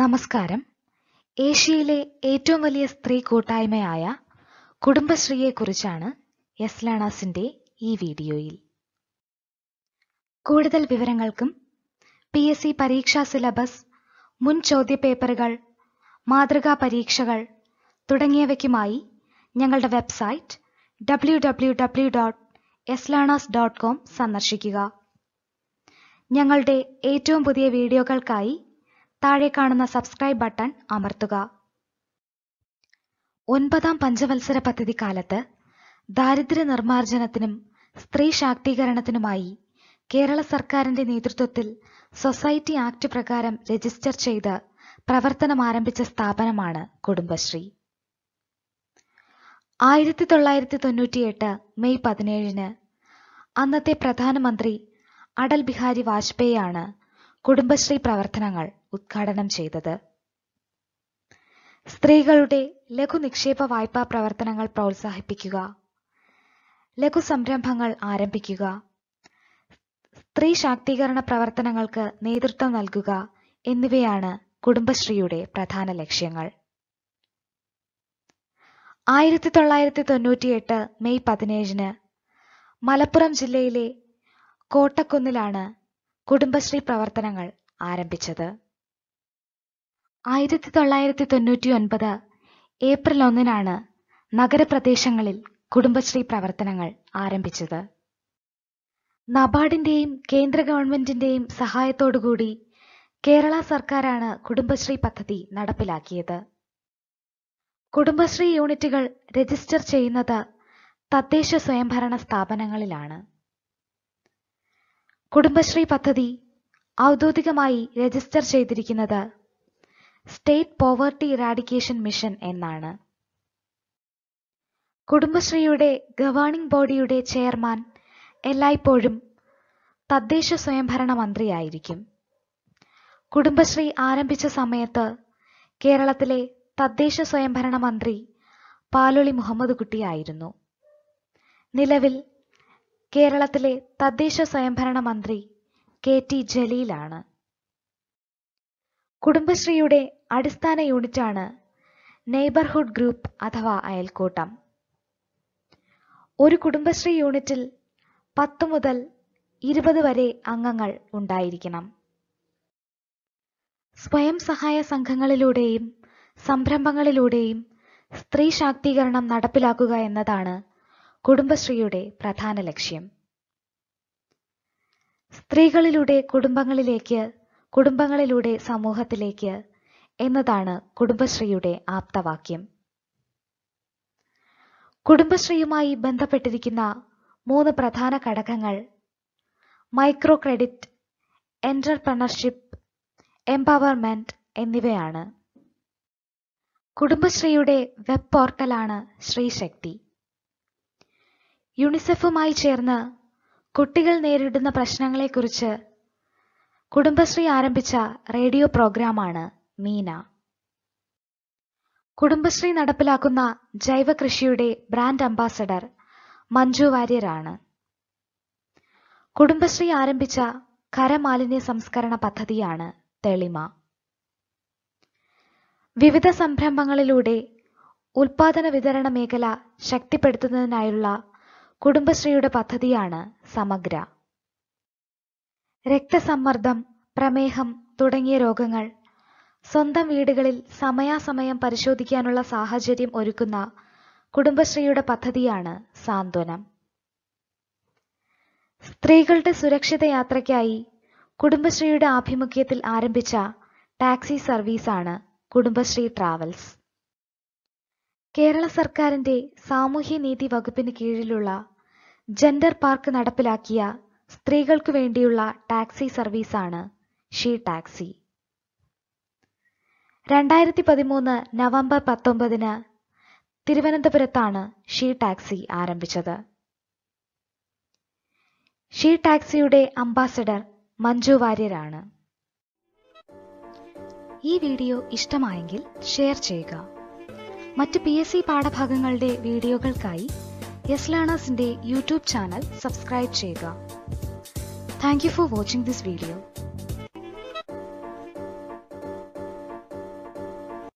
നമസ്കാരം ഏഷ്യയിലെ ഏറ്റവും വലിയ സ്ത്രീ കൂട്ടായ്മയായ കുടുംബശ്രീയെക്കുറിച്ചാണ് എസ്ലാണാസിന്റെ ഈ വീഡിയോയിൽ കൂടുതൽ വിവരങ്ങൾക്കും പി എസ് സി പരീക്ഷാ സിലബസ് മുൻ ചോദ്യപേപ്പറുകൾ മാതൃകാ പരീക്ഷകൾ തുടങ്ങിയവയ്ക്കുമായി ഞങ്ങളുടെ website W W W dot എസ്ലാണാസ് ഡോട്ട് കോം സന്ദർശിക്കുക ഞങ്ങളുടെ ഏറ്റവും പുതിയ വീഡിയോകൾക്കായി താഴെ കാണുന്ന സബ്സ്ക്രൈബ് ബട്ടൺ അമർത്തുക ഒൻപതാം പഞ്ചവത്സര പദ്ധതി കാലത്ത് ദാരിദ്ര്യ നിർമ്മാർജ്ജനത്തിനും സ്ത്രീ ശാക്തീകരണത്തിനുമായി കേരള സർക്കാരിന്റെ നേതൃത്വത്തിൽ സൊസൈറ്റി ആക്ട് പ്രകാരം രജിസ്റ്റർ ചെയ്ത് പ്രവർത്തനം ആരംഭിച്ച സ്ഥാപനമാണ് കുടുംബശ്രീ ആയിരത്തി തൊള്ളായിരത്തി തൊണ്ണൂറ്റിയെട്ട് മെയ് പതിനേഴിന് അന്നത്തെ പ്രധാനമന്ത്രി അടൽ ബിഹാരി വാജ്പേയി ആണ് കുടുംബശ്രീ പ്രവർത്തനങ്ങൾ ഉദ്ഘാടനം ചെയ്തത് സ്ത്രീകളുടെ ലഘു നിക്ഷേപ വായ്പാ പ്രവർത്തനങ്ങൾ പ്രോത്സാഹിപ്പിക്കുക ലഘു സംരംഭങ്ങൾ ആരംഭിക്കുക സ്ത്രീ ശാക്തീകരണ പ്രവർത്തനങ്ങൾക്ക് നേതൃത്വം നൽകുക എന്നിവയാണ് കുടുംബശ്രീയുടെ പ്രധാന ലക്ഷ്യങ്ങൾ ആയിരത്തി തൊള്ളായിരത്തി തൊണ്ണൂറ്റിയെട്ട് മെയ് പതിനേഴിന് മലപ്പുറം ജില്ലയിലെ കോട്ടക്കുന്നിലാണ് കുടുംബശ്രീ പ്രവർത്തനങ്ങൾ ആരംഭിച്ചത് ആയിരത്തി തൊള്ളായിരത്തി തൊണ്ണൂറ്റി ഒൻപത് ഏപ്രിൽ ഒന്നിനാണ് നഗരപ്രദേശങ്ങളിൽ കുടുംബശ്രീ പ്രവർത്തനങ്ങൾ ആരംഭിച്ചത് നബാർഡിന്റെയും കേന്ദ്ര ഗവൺമെന്റിന്റെയും സഹായത്തോടുകൂടി കേരള സർക്കാരാണ് കുടുംബശ്രീ പദ്ധതി നടപ്പിലാക്കിയത് കുടുംബശ്രീ യൂണിറ്റുകൾ രജിസ്റ്റർ ചെയ്യുന്നത് തദ്ദേശ സ്വയംഭരണ സ്ഥാപനങ്ങളിലാണ് കുടുംബശ്രീ പദ്ധതി ഔദ്യോഗികമായി രജിസ്റ്റർ ചെയ്തിരിക്കുന്നത് സ്റ്റേറ്റ് പോവർട്ടി ഇറാഡിക്കേഷൻ മിഷൻ എന്നാണ് കുടുംബശ്രീയുടെ ഗവേണിംഗ് ബോഡിയുടെ ചെയർമാൻ എല്ലായ്പ്പോഴും തദ്ദേശ സ്വയംഭരണ മന്ത്രിയായിരിക്കും കുടുംബശ്രീ ആരംഭിച്ച സമയത്ത് കേരളത്തിലെ തദ്ദേശ സ്വയംഭരണ മന്ത്രി പാലൊളി മുഹമ്മദ് കുട്ടിയായിരുന്നു നിലവിൽ കേരളത്തിലെ തദ്ദേശ സ്വയംഭരണ മന്ത്രി കെ ടി ജലീലാണ് കുടുംബശ്രീയുടെ അടിസ്ഥാന യൂണിറ്റാണ് നെയ്ബർഹുഡ് ഗ്രൂപ്പ് അഥവാ അയൽക്കൂട്ടം ഒരു കുടുംബശ്രീ യൂണിറ്റിൽ പത്ത് മുതൽ ഇരുപത് വരെ അംഗങ്ങൾ ഉണ്ടായിരിക്കണം സ്വയം സഹായ സംഘങ്ങളിലൂടെയും സംരംഭങ്ങളിലൂടെയും സ്ത്രീ ശാക്തീകരണം നടപ്പിലാക്കുക എന്നതാണ് കുടുംബശ്രീയുടെ പ്രധാന ലക്ഷ്യം സ്ത്രീകളിലൂടെ കുടുംബങ്ങളിലേക്ക് കുടുംബങ്ങളിലൂടെ സമൂഹത്തിലേക്ക് എന്നതാണ് കുടുംബശ്രീയുടെ ആപ്തവാക്യം കുടുംബശ്രീയുമായി ബന്ധപ്പെട്ടിരിക്കുന്ന മൂന്ന് പ്രധാന ഘടകങ്ങൾ മൈക്രോ ക്രെഡിറ്റ് എൻ്റർപ്രണർഷിപ്പ് എംപവർമെന്റ് എന്നിവയാണ് കുടുംബശ്രീയുടെ വെബ് പോർട്ടലാണ് ശ്രീശക്തി യുണിസെഫുമായി ചേർന്ന് കുട്ടികൾ നേരിടുന്ന പ്രശ്നങ്ങളെക്കുറിച്ച് കുടുംബശ്രീ ആരംഭിച്ച റേഡിയോ പ്രോഗ്രാമാണ് മീന കുടുംബശ്രീ നടപ്പിലാക്കുന്ന ജൈവ കൃഷിയുടെ ബ്രാൻഡ് അംബാസഡർ മഞ്ജു വാര്യരാണ് കുടുംബശ്രീ ആരംഭിച്ച കരമാലിന്യ സംസ്കരണ പദ്ധതിയാണ് തെളിമ വിവിധ സംരംഭങ്ങളിലൂടെ ഉൽപാദന വിതരണ മേഖല ശക്തിപ്പെടുത്തുന്നതിനായുള്ള കുടുംബശ്രീയുടെ പദ്ധതിയാണ് സമഗ്ര രക്തസമ്മർദ്ദം പ്രമേഹം തുടങ്ങിയ രോഗങ്ങൾ സ്വന്തം വീടുകളിൽ സമയാസമയം പരിശോധിക്കാനുള്ള സാഹചര്യം ഒരുക്കുന്ന കുടുംബശ്രീയുടെ പദ്ധതിയാണ് സാന്ത്വനം സ്ത്രീകളുടെ സുരക്ഷിത യാത്രയ്ക്കായി കുടുംബശ്രീയുടെ ആഭിമുഖ്യത്തിൽ ആരംഭിച്ച ടാക്സി സർവീസാണ് കുടുംബശ്രീ ട്രാവൽസ് കേരള സർക്കാരിന്റെ സാമൂഹ്യനീതി വകുപ്പിന് കീഴിലുള്ള ജെൻഡർ പാർക്ക് നടപ്പിലാക്കിയ സ്ത്രീകൾക്ക് വേണ്ടിയുള്ള ടാക്സി സർവീസാണ് ഷീ ടാക്സി രണ്ടായിരത്തി പതിമൂന്ന് നവംബർ പത്തൊമ്പതിന് തിരുവനന്തപുരത്താണ് ഷീ ടാക്സി ആരംഭിച്ചത് ഷീ ടാക്സിയുടെ അംബാസഡർ മഞ്ജു വാര്യരാണ് ഈ വീഡിയോ ഇഷ്ടമായെങ്കിൽ ഷെയർ ചെയ്യുക മറ്റ് പി എസ് സി പാഠഭാഗങ്ങളുടെ വീഡിയോകൾക്കായി യെസ് ലേണേഴ്സിന്റെ യൂട്യൂബ് ചാനൽ സബ്സ്ക്രൈബ് ചെയ്യുക thank you for watching this video